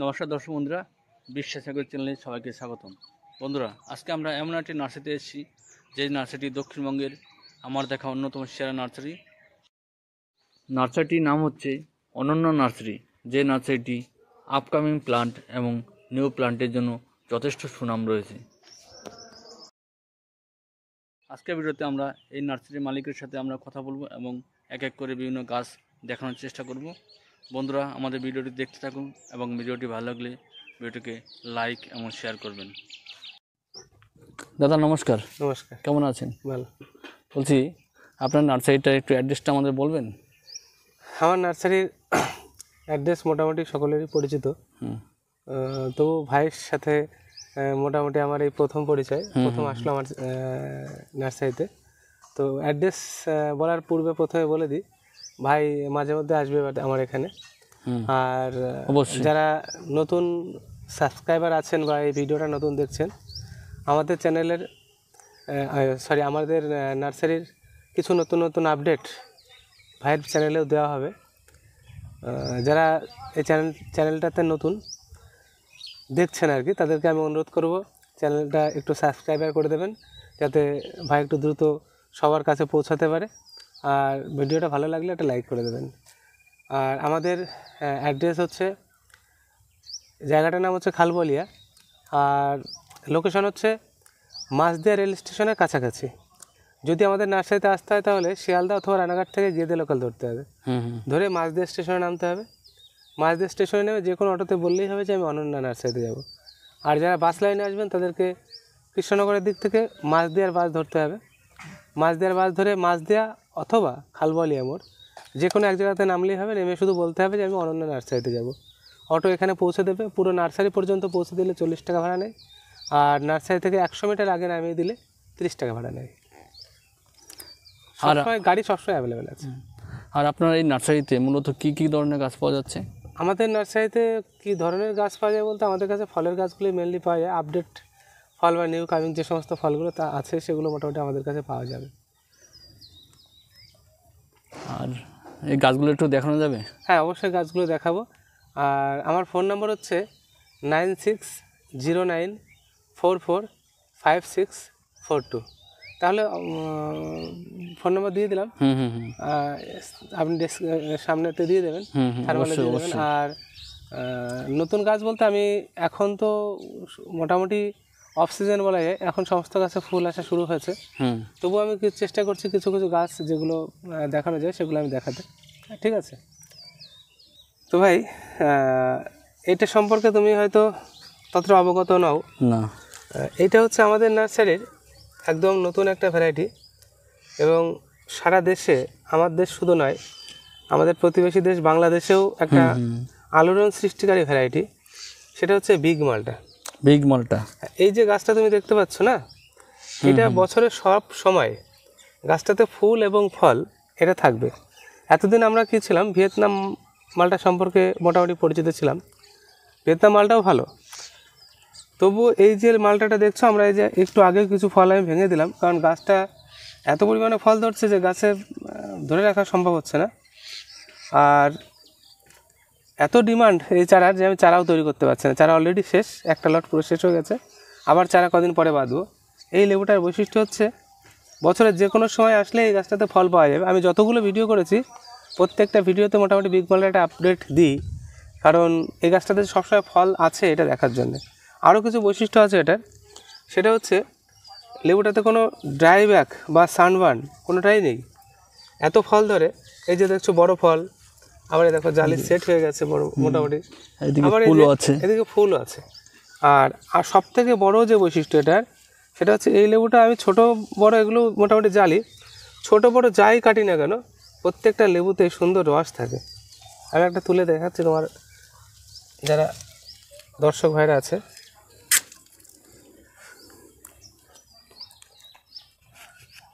নমস্কার দর্শক বন্ধুরা বিশ্বাস সাগর চ্যানেলে সবাইকে স্বাগতম বন্ধুরা আজকে আমরা এমন একটি নার্সারিতে এসেছি যে নার্সারিটি দক্ষিণবঙ্গের আমার দেখা অন্যতম সেরা নার্সারি নার্সারিটির নাম হচ্ছে অনন্য নার্সারি যে নার্সারিটি আপকামিং প্লান্ট এবং নিউ প্লান্টের জন্য যথেষ্ট সুনাম রয়েছে আজকের ভিডিওতে আমরা এই নার্সারির মালিকের সাথে আমরা কথা বলবো এবং এক এক করে বিভিন্ন গাছ দেখানোর চেষ্টা করব বন্ধুরা আমাদের ভিডিওটি দেখতে থাকুন এবং ভিডিওটি ভালো লাগলে ভিডিওটিকে লাইক এবং শেয়ার করবেন দাদা নমস্কার নমস্কার কেমন আছেন ভালো বলছি আপনার নার্সারিটার একটু অ্যাড্রেসটা আমাদের বলবেন আমার নার্সারির অ্যাড্রেস মোটামুটি সকলেরই পরিচিত তো ভাইয়ের সাথে মোটামুটি আমার এই প্রথম পরিচয় প্রথম আসলো আমার নার্সারিতে তো অ্যাড্রেস বলার পূর্বে প্রথমে বলে দিই ভাই মাঝে মধ্যে আসবে আমার এখানে আর যারা নতুন সাবস্ক্রাইবার আছেন বা এই ভিডিওটা নতুন দেখছেন আমাদের চ্যানেলের সরি আমাদের নার্সারির কিছু নতুন নতুন আপডেট ভাইয়ের চ্যানেলেও দেওয়া হবে যারা এই চ্যানেল চ্যানেলটাতে নতুন দেখছেন আর কি তাদেরকে আমি অনুরোধ করব চ্যানেলটা একটু সাবস্ক্রাইবার করে দেবেন যাতে ভাই একটু দ্রুত সবার কাছে পৌঁছাতে পারে আর ভিডিওটা ভালো লাগলে একটা লাইক করে দেবেন আর আমাদের অ্যাড্রেস হচ্ছে জায়গাটার নাম হচ্ছে খালবলিয়া আর লোকেশন হচ্ছে মাছদিয়া রেল স্টেশনের কাছাকাছি যদি আমাদের নার্সারিতে আসতে হয় তাহলে শিয়ালদা অথবা রানাঘাট থেকে গেদে লোকাল ধরতে হবে ধরে মাছদিয়া স্টেশনে নামতে হবে মাছদিয়া স্টেশনে নেমে যে কোনো অটোতে বললেই হবে যে আমি অনন্যা নার্সারিতে যাব আর যারা বাস লাইনে আসবেন তাদেরকে কৃষ্ণনগরের দিক থেকে মাছদিয়ার বাস ধরতে হবে মাছদিয়ার বাস ধরে মাছদিয়া অথবা খালবলিয়া মোড় যে কোনো এক জায়গাতে নামলেই হবে নেমে শুধু বলতে হবে যে আমি অনন্য নার্সারিতে যাব অটো এখানে পৌঁছে দেবে পুরো নার্সারি পর্যন্ত পৌঁছে দিলে চল্লিশ টাকা ভাড়া নেয় আর নার্সারি থেকে একশো মিটার আগে নামিয়ে দিলে তিরিশ টাকা ভাড়া নেয় আর গাড়ি সবসময় অ্যাভেলেবেল আছে আর আপনার এই নার্সারিতে মূলত কি কি ধরনের গাছ পাওয়া যাচ্ছে আমাদের নার্সারিতে কি ধরনের গাছ পাওয়া যায় বলতে আমাদের কাছে ফলের গাছগুলি মেনলি পাওয়া যায় আপডেট ফল বা নিউ কামিং যে সমস্ত ফলগুলো তা আছে সেগুলো মোটামুটি আমাদের কাছে পাওয়া যাবে আর এই গাছগুলো একটু দেখানো যাবে হ্যাঁ অবশ্যই গাছগুলো দেখাবো আর আমার ফোন নম্বর হচ্ছে nine six zero nine four four five six four two তাহলে ফোন নম্বর দিয়ে দিলাম আপনি সামনেতে আপনি দেবেন থার্মালে দিয়ে দেবেন আর নতুন গাছ বলতে আমি এখন তো মোটামুটি অফ সিজন বলা যায় এখন সমস্ত গাছে ফুল আসা শুরু হয়েছে তবু আমি চেষ্টা করছি কিছু কিছু গাছ যেগুলো দেখানো যায় সেগুলো আমি দেখাতে ঠিক আছে তো ভাই এটা সম্পর্কে তুমি হয়তো ততটা অবগত নাও না এটা হচ্ছে আমাদের নার্সারির একদম নতুন একটা ভ্যারাইটি এবং সারা দেশে আমার দেশ শুধু নয় আমাদের প্রতিবেশী দেশ বাংলাদেশেও একটা আলোড়ন সৃষ্টিকারী ভ্যারাইটি সেটা হচ্ছে বিগ মালটা বিগ মলটা এই যে গাছটা তুমি দেখতে পাচ্ছ না এটা বছরের সব সময় গাছটাতে ফুল এবং ফল এটা থাকবে এতদিন আমরা কী ছিলাম ভিয়েতনাম মালটা সম্পর্কে মোটামুটি পরিচিত ছিলাম ভিয়েতনাম মালটাও ভালো তবু এই যে মালটাটা দেখছো আমরা এই যে একটু আগে কিছু ফল আমি ভেঙে দিলাম কারণ গাছটা এত পরিমাণে ফল ধরছে যে গাছে ধরে রাখা সম্ভব হচ্ছে না আর এত ডিমান্ড এই চারার যে আমি চারাও তৈরি করতে পারছি না চারা অলরেডি শেষ একটা লট পুরো শেষ হয়ে গেছে আবার চারা কদিন পরে বাঁধবো এই লেবুটার বৈশিষ্ট্য হচ্ছে বছরের যে কোনো সময় আসলে এই গাছটাতে ফল পাওয়া যাবে আমি যতগুলো ভিডিও করেছি প্রত্যেকটা ভিডিওতে মোটামুটি বিগ মলের একটা আপডেট দিই কারণ এই গাছটাতে সবসময় ফল আছে এটা দেখার জন্য আরও কিছু বৈশিষ্ট্য আছে এটার সেটা হচ্ছে লেবুটাতে কোনো ড্রাই ব্যাক বা সানবার্ন কোনোটাই নেই এত ফল ধরে এই যে দেখছো বড় ফল আবার দেখো জালি সেট হয়ে গেছে বড় মোটামুটি আবার ফুলও আছে এদিকে ফুলও আছে আর আর সব থেকে বড় যে বৈশিষ্ট্য এটার সেটা হচ্ছে এই লেবুটা আমি ছোট বড় এগুলো মোটামুটি জালি ছোট বড় যাই কাটি না কেন প্রত্যেকটা লেবুতে সুন্দর রস থাকে আমি একটা তুলে দেখাচ্ছি তোমার যারা দর্শক ভাইরা আছে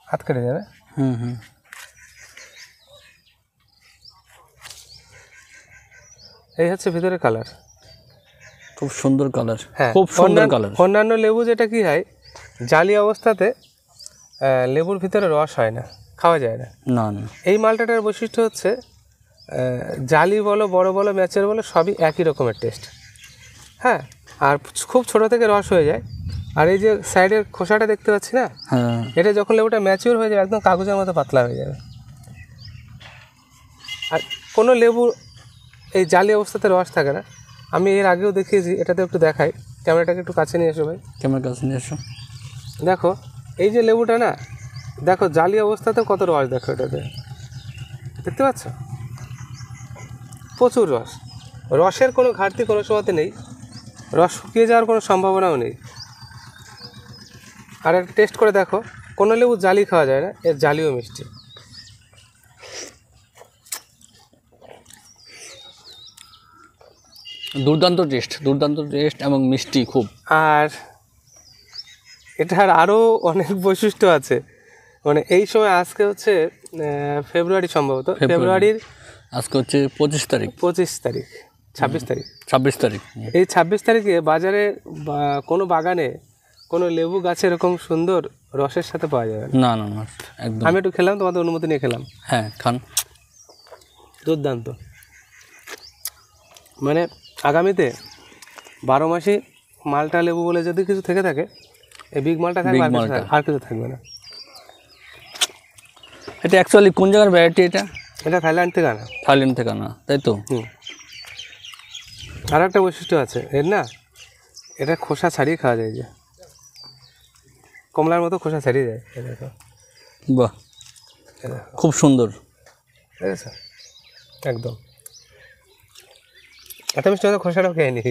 হাত কেটে যাবে হুম হুম এই হচ্ছে ভিতরে কালার খুব সুন্দর কালার হ্যাঁ খুব সুন্দর কালার অন্যান্য লেবু যেটা কি হয় জালি অবস্থাতে লেবুর ভিতরে রস হয় না খাওয়া যায় না না না এই মালটাটার বৈশিষ্ট্য হচ্ছে জালি বলো বড় বলো ম্যাচের বলো সবই একই রকমের টেস্ট হ্যাঁ আর খুব ছোট থেকে রস হয়ে যায় আর এই যে সাইডের খোসাটা দেখতে পাচ্ছি না হ্যাঁ। এটা যখন লেবুটা ম্যাচিওর হয়ে যাবে একদম কাগজের মতো পাতলা হয়ে যাবে আর কোনো লেবু এই জালি অবস্থাতে রস থাকে না আমি এর আগেও দেখিয়েছি এটাতে একটু দেখাই ক্যামেরাটাকে একটু কাছে নিয়ে এসো ভাই ক্যামেরা কাছে নিয়ে এসো দেখো এই যে লেবুটা না দেখো জালি অবস্থাতেও কত রস দেখো এটাতে দেখতে পাচ্ছ প্রচুর রস রসের কোনো ঘাটতি কোনো সময়তে নেই রস শুকিয়ে যাওয়ার কোনো সম্ভাবনাও নেই আর একটা টেস্ট করে দেখো কোনো লেবু জালি খাওয়া যায় না এর জালিও মিষ্টি দুর্দান্ত টেস্ট দুর্দান্ত টেস্ট এবং মিষ্টি খুব আর এটার আরও অনেক বৈশিষ্ট্য আছে মানে এই সময় আজকে হচ্ছে ফেব্রুয়ারি সম্ভবত ফেব্রুয়ারির আজকে হচ্ছে পঁচিশ তারিখ পঁচিশ তারিখ ছাব্বিশ তারিখ ছাব্বিশ তারিখ এই ছাব্বিশ তারিখে বাজারে কোনো বাগানে কোনো লেবু গাছে এরকম সুন্দর রসের সাথে পাওয়া যাবে না না না একদম আমি একটু খেলাম তোমাদের অনুমতি নিয়ে খেলাম হ্যাঁ খান দুর্দান্ত মানে আগামীতে বারো মাসে মালটা লেবু বলে যদি কিছু থেকে থাকে এই বিগ মালটা থাকবে আর কিছু থাকবে না এটা অ্যাকচুয়ালি কোন জায়গার ভ্যারাইটি এটা এটা থাইল্যান্ড থেকে আনা থাইল্যান্ড থেকে আনা তাই তো আর একটা বৈশিষ্ট্য আছে এর না এটা খোসা ছাড়িয়ে খাওয়া যায় যে কমলার মতো খোসা ছাড়িয়ে যায় বাহ খুব সুন্দর ঠিক আছে একদম এত মিষ্টি হয়তো খোসাটাও খেয়ে নি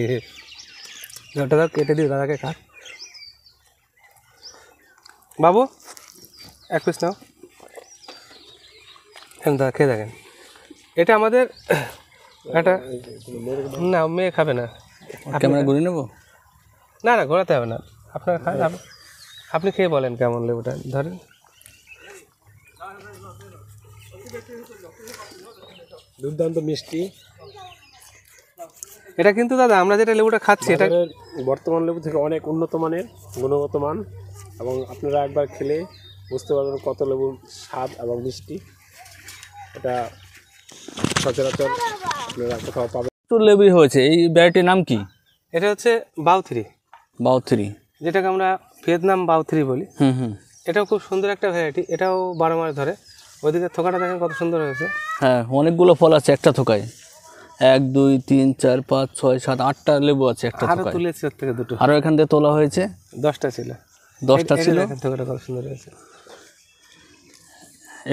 ওটা তো কেটে দিই দাদাকে খা বাবু এক পিস নাও হ্যাঁ, দাদা খেয়ে দেখেন এটা আমাদের একটা না মেয়ে খাবে না ক্যামেরা ঘুরিয়ে নেবো না না ঘোরাতে হবে না আপনার খান আপনি খেয়ে বলেন কেমন লেবুটা ধরেন দুর্দান্ত মিষ্টি এটা কিন্তু দাদা আমরা যেটা লেবুটা খাচ্ছি এটা বর্তমান লেবু থেকে অনেক উন্নত মানের গুণগত মান এবং আপনারা একবার খেলে বুঝতে পারবেন কত লেবুর স্বাদ এবং মিষ্টি এটা সচরাচর আপনারা কোথাও পাবেন প্রচুর লেবুই হয়েছে এই ভ্যারাইটির নাম কি এটা হচ্ছে বাউথ্রি বাউথ্রি যেটাকে আমরা ভিয়েতনাম বাউথ্রি বলি হুম হুম এটাও খুব সুন্দর একটা ভ্যারাইটি এটাও বারো মাস ধরে ওইদিকে থোকাটা দেখেন কত সুন্দর হয়েছে হ্যাঁ অনেকগুলো ফল আছে একটা থোকায় এক দুই তিন চার পাঁচ ছয় সাত আটটা লেবু আছে একটা আরো তুলেছে দুটো আরও এখান থেকে তোলা হয়েছে দশটা ছিল দশটা ছিল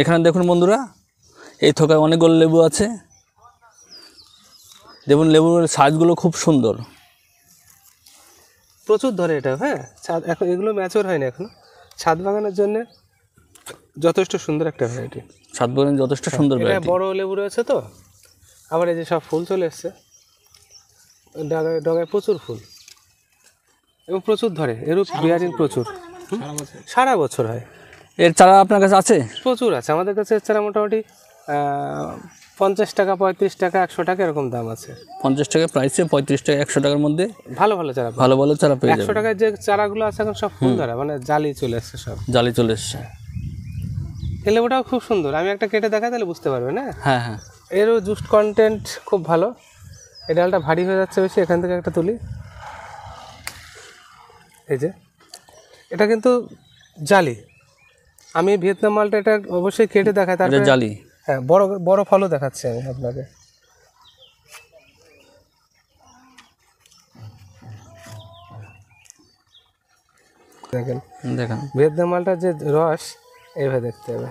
এখানে দেখুন বন্ধুরা এই থোকায় অনেকগুলো লেবু আছে দেখুন লেবুর সাইজগুলো খুব সুন্দর প্রচুর ধরে এটা হ্যাঁ ছাদ এখন এগুলো ম্যাচোর হয়নি এখনো ছাদ বাগানের জন্য যথেষ্ট সুন্দর একটা ভ্যারাইটি ছাদ বাগানের যথেষ্ট হ্যাঁ, সুন্দর বড় লেবু রয়েছে তো আবার এই যে সব ফুল চলে এসছে ডগায় ডগায় প্রচুর ফুল এবং প্রচুর ধরে এরূপ বিয়ারিং প্রচুর সারা বছর হয় এর চারা আপনার কাছে আছে প্রচুর আছে আমাদের কাছে এর চারা মোটামুটি পঞ্চাশ টাকা পঁয়ত্রিশ টাকা একশো টাকা এরকম দাম আছে পঞ্চাশ টাকা প্রাইসে পঁয়ত্রিশ টাকা একশো টাকার মধ্যে ভালো ভালো চারা ভালো ভালো চারা পেয়ে একশো টাকায় যে চারাগুলো আছে এখন সব ফুল ধরা মানে জালি চলে এসছে সব জালি চলে এসছে ওটাও খুব সুন্দর আমি একটা কেটে দেখা তাহলে বুঝতে পারবে না হ্যাঁ হ্যাঁ, হ্যাঁ। এরও জুস কন্টেন্ট খুব ভালো এই ডালটা ভারী হয়ে যাচ্ছে বেশি এখান থেকে একটা তুলি এই যে এটা কিন্তু জালি আমি ভিয়েতনাম মালটা এটা অবশ্যই কেটে দেখাই তারপরে জালি হ্যাঁ বড় বড় ফলও দেখাচ্ছি আমি আপনাকে দেখেন দেখেন ভিয়েতনাম মালটার যে রস এইভাবে দেখতে হবে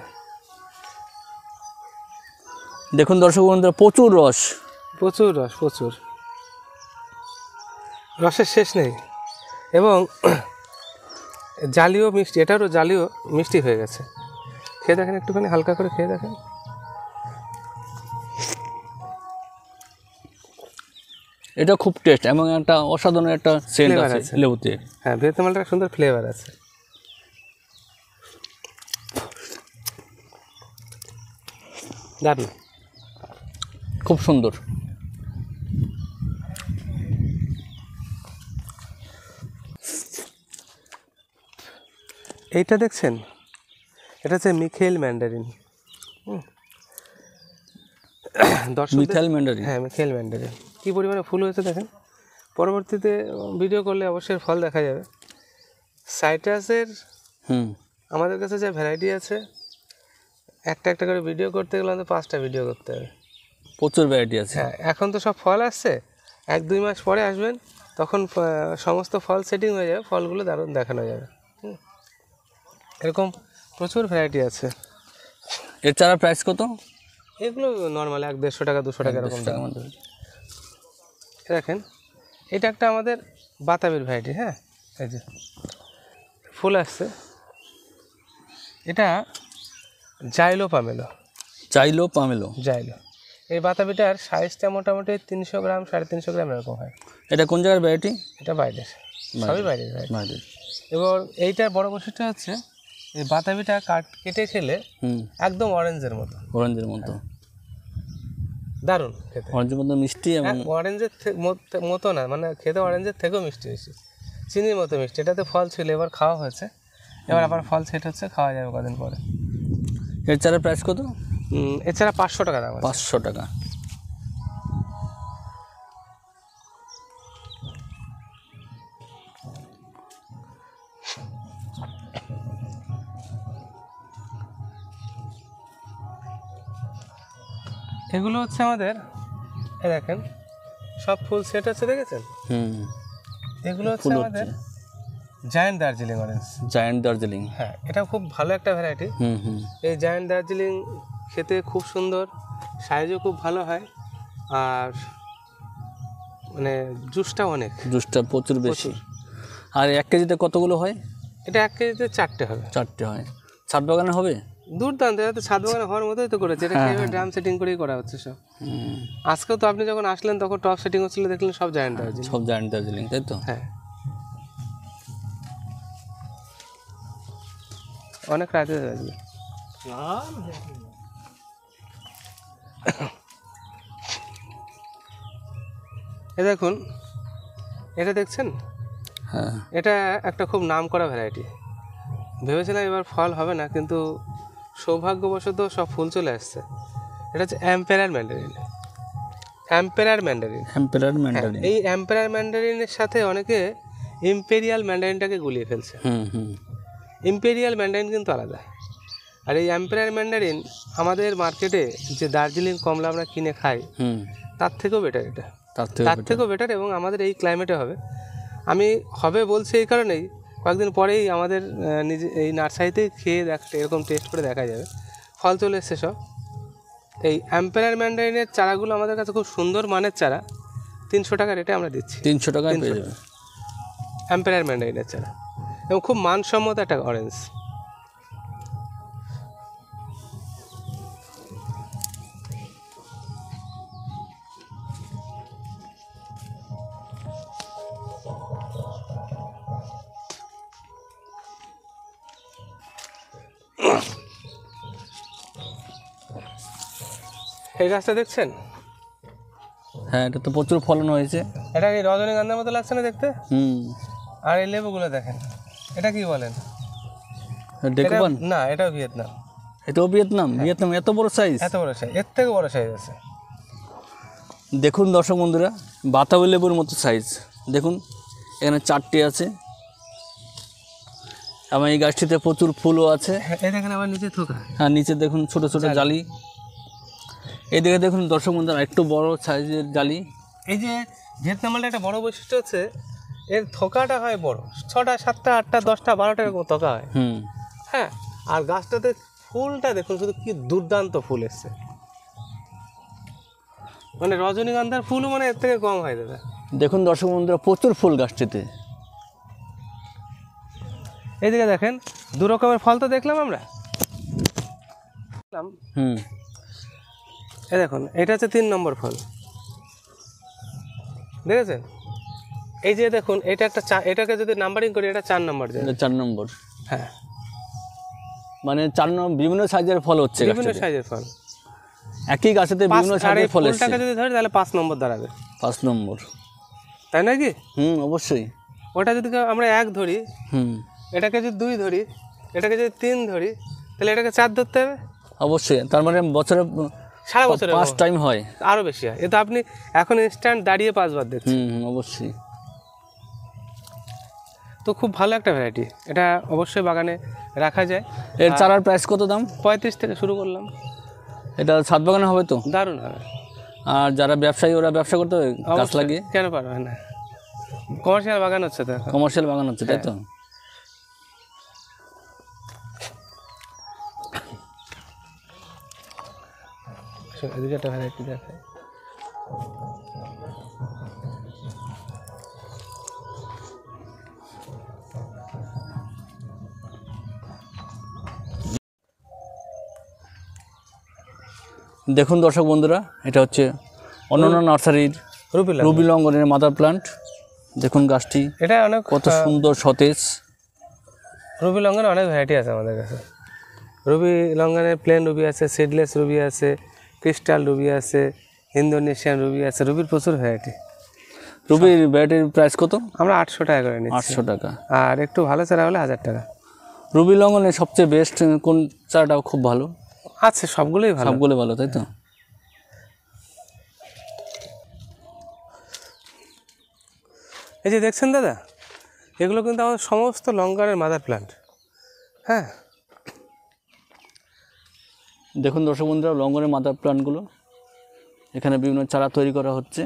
দেখুন দর্শক বন্ধুরা প্রচুর রস প্রচুর রস প্রচুর রসের শেষ নেই এবং জালীয় মিষ্টি এটারও জালীয় মিষ্টি হয়ে গেছে খেয়ে দেখেন একটুখানি হালকা করে খেয়ে দেখেন এটা খুব টেস্ট এবং একটা অসাধারণ একটা সেন্ট আছে লেবুতে হ্যাঁ ভেতমালটা সুন্দর ফ্লেভার আছে দারুণ খুব সুন্দর এইটা দেখছেন এটা হচ্ছে মিখেল ম্যান্ডারিন দর্শক মিখেল ম্যান্ডারিন হ্যাঁ মিখেল ম্যান্ডারিন কী পরিমাণে ফুল হয়েছে দেখেন পরবর্তীতে ভিডিও করলে অবশ্যই ফল দেখা যাবে সাইট্রাসের হুম আমাদের কাছে যা ভ্যারাইটি আছে একটা একটা করে ভিডিও করতে গেলে আমাদের পাঁচটা ভিডিও করতে হবে প্রচুর ভ্যারাইটি আছে হ্যাঁ এখন তো সব ফল আসছে এক দুই মাস পরে আসবেন তখন সমস্ত ফল সেটিং হয়ে যাবে ফলগুলো দারুণ দেখানো যাবে এরকম প্রচুর ভ্যারাইটি আছে এর চারা প্রাইস কত এগুলো নর্মাল এক দেড়শো টাকা দুশো টাকা এরকম দাম দেখেন এটা একটা আমাদের বাতাবির ভ্যারাইটি হ্যাঁ এই যে ফুল আসছে এটা জাইলো পামেলো জাইলো পামেলো জাইলো এই বাতাবিটার সাইজটা মোটামুটি তিনশো গ্রাম সাড়ে তিনশো গ্রাম এরকম হয় এটা কোন জায়গার ভ্যারাইটি এটা বাইরের সবই বাইরের বাইরের এবার এইটার বড় বৈশিষ্ট্য হচ্ছে এই বাতাবিটা কাট কেটে খেলে একদম অরেঞ্জের মতো অরেঞ্জের মতো দারুণ খেতে অরেঞ্জের মতো মিষ্টি এবং অরেঞ্জের হ্যাঁ, মতো না মানে খেতে অরেঞ্জের থেকেও মিষ্টি বেশি চিনির মতো মিষ্টি এটাতে ফল ছিল এবার খাওয়া হয়েছে এবার আবার ফল সেট হচ্ছে খাওয়া যাবে কদিন পরে এর চারা প্রাইস কত এছাড়া পাঁচশো টাকা দাম পাঁচশো টাকা এগুলো হচ্ছে আমাদের দেখেন সব ফুল সেট আছে দেখেছেন হুম এগুলো হচ্ছে আমাদের giant Darjeeling orange giant Darjeeling হ্যাঁ এটা খুব ভালো একটা ভ্যারাইটি হুম হুম এই জায়ান্ট দার্জিলিং খেতে খুব সুন্দর সাইজও খুব ভালো হয় আর মানে জুসটা অনেক জুসটা প্রচুর বেশি আর এক কেজিতে কতগুলো হয় এটা এক কেজিতে চারটে হবে চারটে হয় ছাদ বাগানে হবে দুর্দান্ত এটা তো ছাদ বাগানে হওয়ার মতোই তো করেছে এটা খেয়ে হ্যাঁ, হ্যাঁ। ড্রাম সেটিং করেই করা হচ্ছে সব আজকে তো আপনি যখন আসলেন তখন টপ সেটিং হচ্ছিল দেখলেন সব জায়েন্ট দার্জিলিং সব জায়েন্ট দার্জিলিং তাই তো হ্যাঁ অনেক রাতে দার্জিলিং এ দেখুন এটা দেখছেন হ্যাঁ এটা একটা খুব নাম করা ভ্যারাইটি ভেবেছিলাম এবার ফল হবে না কিন্তু সৌভাগ্যবশত সব ফুল চলে আসছে এটা হচ্ছে emperor mandarin emperor mandarin emperor mandarin এই অ্যাম্পেরার ম্যান্ডারিনের সাথে অনেকে ইম্পেরিয়াল ম্যান্ডারিনটাকে গুলিয়ে ফেলছে হুম হুম ইম্পেরিয়াল ম্যান্ডারিন কিন্তু আলাদা আর এই এম্পায়ার ম্যান্ডারিন আমাদের মার্কেটে যে দার্জিলিং কমলা আমরা কিনে খাই তার থেকেও বেটার এটা তার থেকেও বেটার এবং আমাদের এই ক্লাইমেটে হবে আমি হবে বলছি এই কারণেই কয়েকদিন পরেই আমাদের নিজে এই নার্সারিতে খেয়ে দেখ এরকম টেস্ট করে দেখা যাবে ফল চলে এসছে সব এই অ্যাম্পেয়ার ম্যান্ডারিনের চারাগুলো আমাদের কাছে খুব সুন্দর মানের চারা তিনশো টাকা রেটে আমরা দিচ্ছি তিনশো টাকা অ্যাম্পেয়ার ম্যান্ডারিনের চারা এবং খুব মানসম্মত একটা অরেঞ্জ এই গাছটা দেখছেন হ্যাঁ এটা তো প্রচুর ফলন হয়েছে এটা কি রজনীগন্ধার মতো লাগছে না দেখতে হুম আর এই লেবুগুলো দেখেন এটা কি বলেন না এটাও ভিয়েতনাম এটাও ভিয়েতনাম হ্যাঁ। ভিয়েতনাম এত বড় সাইজ এত বড় সাইজ এর থেকে বড় সাইজ আছে দেখুন দর্শক বন্ধুরা বাতাবি লেবুর মতো সাইজ দেখুন এখানে চারটি আছে এবং এই গাছটিতে প্রচুর ফুলও আছে হ্যাঁ, দেখেন নিচে থোকা হ্যাঁ নিচে দেখুন ছোট ছোট জালি এদিকে দেখুন দর্শক বন্ধুরা একটু বড় সাইজের জালি এই যে ভিয়েতনামালটা একটা বড় বৈশিষ্ট্য হচ্ছে এর থোকাটা হয় বড় ছটা সাতটা আটটা দশটা বারোটা এরকম থোকা হয় হ্যাঁ আর গাছটাতে ফুলটা দেখুন শুধু কি দুর্দান্ত ফুল এসছে মানে রজনীগন্ধার ফুলও মানে এর থেকে কম হয় দাদা দেখুন দর্শক বন্ধুরা প্রচুর ফুল গাছটিতে এইদিকে দেখেন দু রকমের ফল তো দেখলাম আমরা হুম এই দেখুন এটা হচ্ছে তিন নম্বর ফল দেখেছেন এই যে দেখুন এটা একটা এটাকে যদি নাম্বারিং করি এটা চার নম্বর চার নম্বর হ্যাঁ মানে চার নম্বর বিভিন্ন সাইজের ফল হচ্ছে বিভিন্ন সাইজের ফল একই গাছেতে বিভিন্ন সাইজের ফল এসেছে যদি ধরে তাহলে পাঁচ নম্বর দাঁড়াবে পাঁচ নম্বর তাই নাকি হুম অবশ্যই ওটা যদি আমরা এক ধরি হুম এটাকে যদি দুই ধরি এটাকে যদি তিন ধরি তাহলে এটাকে চার ধরতে হবে অবশ্যই তার মানে বছরে সারা বছর পাঁচ টাইম হয় আরও বেশি হয় এ তো আপনি এখন ইনস্ট্যান্ট দাঁড়িয়ে পাঁচবার দেখছেন অবশ্যই তো খুব ভালো একটা ভ্যারাইটি এটা অবশ্যই বাগানে রাখা যায় এর চারার প্রাইস কত দাম পঁয়ত্রিশ থেকে শুরু করলাম এটা ছাদ বাগানে হবে তো দারুণ হবে আর যারা ব্যবসায়ী ওরা ব্যবসা করতে হবে গাছ লাগিয়ে কেন পারবে না কমার্শিয়াল বাগান হচ্ছে তো কমার্শিয়াল বাগান হচ্ছে তাই তো এদিকে একটা ভ্যারাইটি দেখুন দর্শক বন্ধুরা এটা হচ্ছে অনন্য নার্সারির রুবি লঙ্গনের মাদার প্লান্ট দেখুন গাছটি এটা অনেক কত সুন্দর সতেজ রুবি লঙ্গনের অনেক ভ্যারাইটি আছে আমাদের কাছে রুবি লঙ্গনের প্লেন রুবি আছে সিডলেস রুবি আছে ক্রিস্টাল রুবি আছে ইন্দোনেশিয়ান রুবি আছে রুবির প্রচুর ভ্যারাইটি রুবির ভ্যারাইটির প্রাইস কত আমরা আটশো টাকা করে নিই আটশো টাকা আর একটু ভালো চারা হলে হাজার টাকা রুবি লঙ্গনের সবচেয়ে বেস্ট কোন চারাটাও খুব ভালো আছে সবগুলোই ভালো সবগুলো ভালো তাই তো এই যে দেখছেন দাদা এগুলো কিন্তু আমাদের সমস্ত লঙ্কারের মাদার প্ল্যান্ট হ্যাঁ দেখুন দর্শক বন্ধুরা লঙ্ঘনের মাদার প্লান্টগুলো এখানে বিভিন্ন চারা তৈরি করা হচ্ছে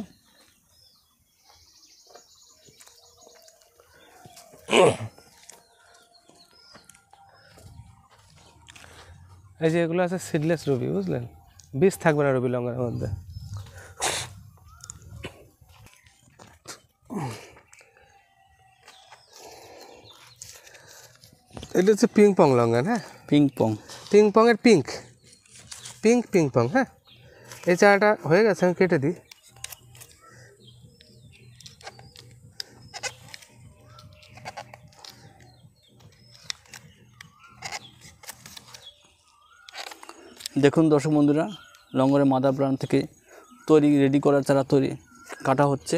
এই যে এগুলো আছে সিডলেস রবি বুঝলেন বীজ থাকবে না রবি লঙ্কার মধ্যে এটা হচ্ছে পিং পং লঙ্কা হ্যাঁ পিং পং পিং পং এর পিঙ্ক পিঙ্ক পিঙ্ক পং হ্যাঁ এই চারাটা হয়ে গেছে আমি কেটে দিই দেখুন দর্শক বন্ধুরা লঙ্গরের মাদা প্রাণ থেকে তৈরি রেডি করার চারা তৈরি কাটা হচ্ছে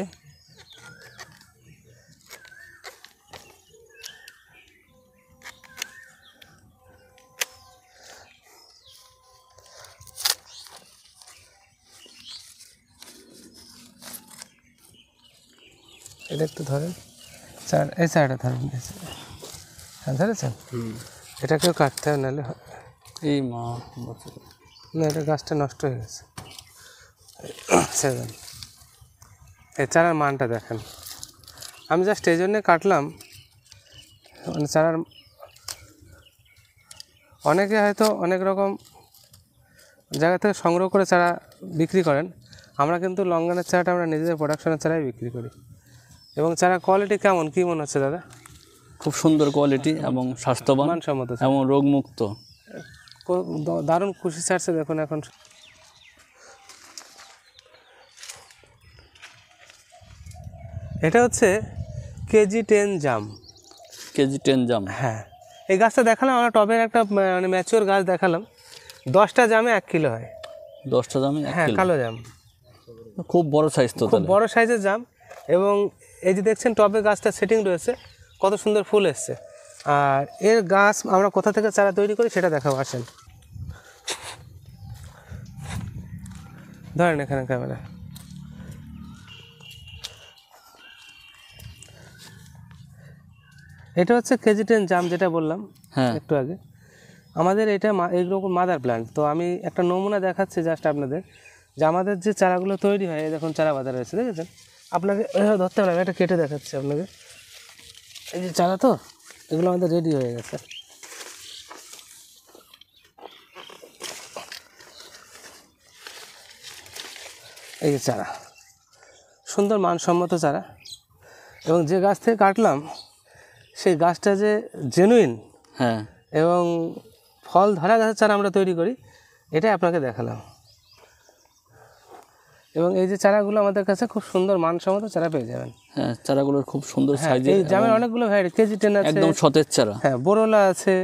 এই সাইডে ধরুন হ্যাঁ ধরেছেন কেউ কাটতে হবে নাহলে এই মা না এটা গাছটা নষ্ট হয়ে গেছে সেভেন এই চারার মানটা দেখেন আমি জাস্ট এই জন্যে কাটলাম মানে চারার অনেকে হয়তো অনেক রকম জায়গা থেকে সংগ্রহ করে চারা বিক্রি করেন আমরা কিন্তু লঙ্গানের চারাটা আমরা নিজেদের প্রোডাকশনের চারাই বিক্রি করি এবং চারা কোয়ালিটি কেমন কী মনে হচ্ছে দাদা খুব সুন্দর কোয়ালিটি এবং স্বাস্থ্যবান মানসম্মত এবং রোগমুক্ত দারুণ খুশি ছাড়ছে দেখুন এখন এটা হচ্ছে কেজি টেন জাম কেজি টেন জাম হ্যাঁ এই গাছটা দেখালাম আমরা টবের একটা মানে ম্যাচিওর গাছ দেখালাম দশটা জামে এক কিলো হয় দশটা জামে হ্যাঁ কালো জাম খুব বড় সাইজ তো খুব বড় সাইজের জাম এবং এই যে দেখছেন টবে গাছটা সেটিং রয়েছে কত সুন্দর ফুল এসছে আর এর গাছ আমরা কোথা থেকে চারা তৈরি করি সেটা দেখাবো আসেন ধরেন এখানে ক্যামেরা এটা হচ্ছে কেজিটেন জাম যেটা বললাম হ্যাঁ একটু আগে আমাদের এটা এইরকম মাদার প্ল্যান্ট তো আমি একটা নমুনা দেখাচ্ছি জাস্ট আপনাদের যে আমাদের যে চারাগুলো তৈরি হয় দেখুন চারা বাজার রয়েছে দেখেছেন আপনাকে ধরতে হবে একটা কেটে দেখাচ্ছি আপনাকে এই যে চারা তো এগুলো আমাদের রেডি হয়ে গেছে এই যে চারা সুন্দর মানসম্মত চারা এবং যে গাছ থেকে কাটলাম সেই গাছটা যে জেনুইন হ্যাঁ এবং ফল ধরা গাছের চারা আমরা তৈরি করি এটাই আপনাকে দেখালাম এবং এই যে চারাগুলো আমাদের কাছে খুব সুন্দর মানসম্মত চারা পেয়ে যাবেন হ্যাঁ চারাগুলোর খুব সুন্দর সাইজে হ্যাঁ, এই জামের অনেকগুলো ভ্যারাইটি কেজি টেন আছে একদম সতেজ চারা হ্যাঁ বোরোলা আছে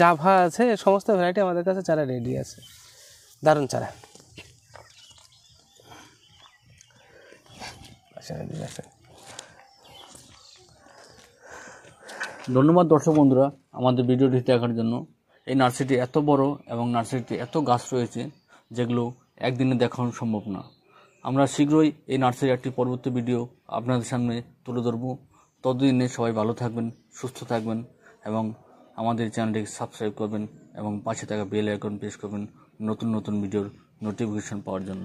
জাভা আছে সমস্ত ভ্যারাইটি আমাদের কাছে চারা রেডি আছে দারুণ চারা আচ্ছা, আচ্ছা। ধন্যবাদ দর্শক বন্ধুরা আমাদের ভিডিওটি দেখার জন্য এই নার্সারিটি এত বড় এবং নার্সারিতে এত গাছ রয়েছে যেগুলো একদিনে দেখানো সম্ভব না আমরা শীঘ্রই এই নার্সারি একটি পরবর্তী ভিডিও আপনাদের সামনে তুলে ধরব ততদিনে সবাই ভালো থাকবেন সুস্থ থাকবেন এবং আমাদের চ্যানেলটিকে সাবস্ক্রাইব করবেন এবং পাশে থাকা বেল আইকন প্রেস করবেন নতুন নতুন ভিডিওর নোটিফিকেশন পাওয়ার জন্য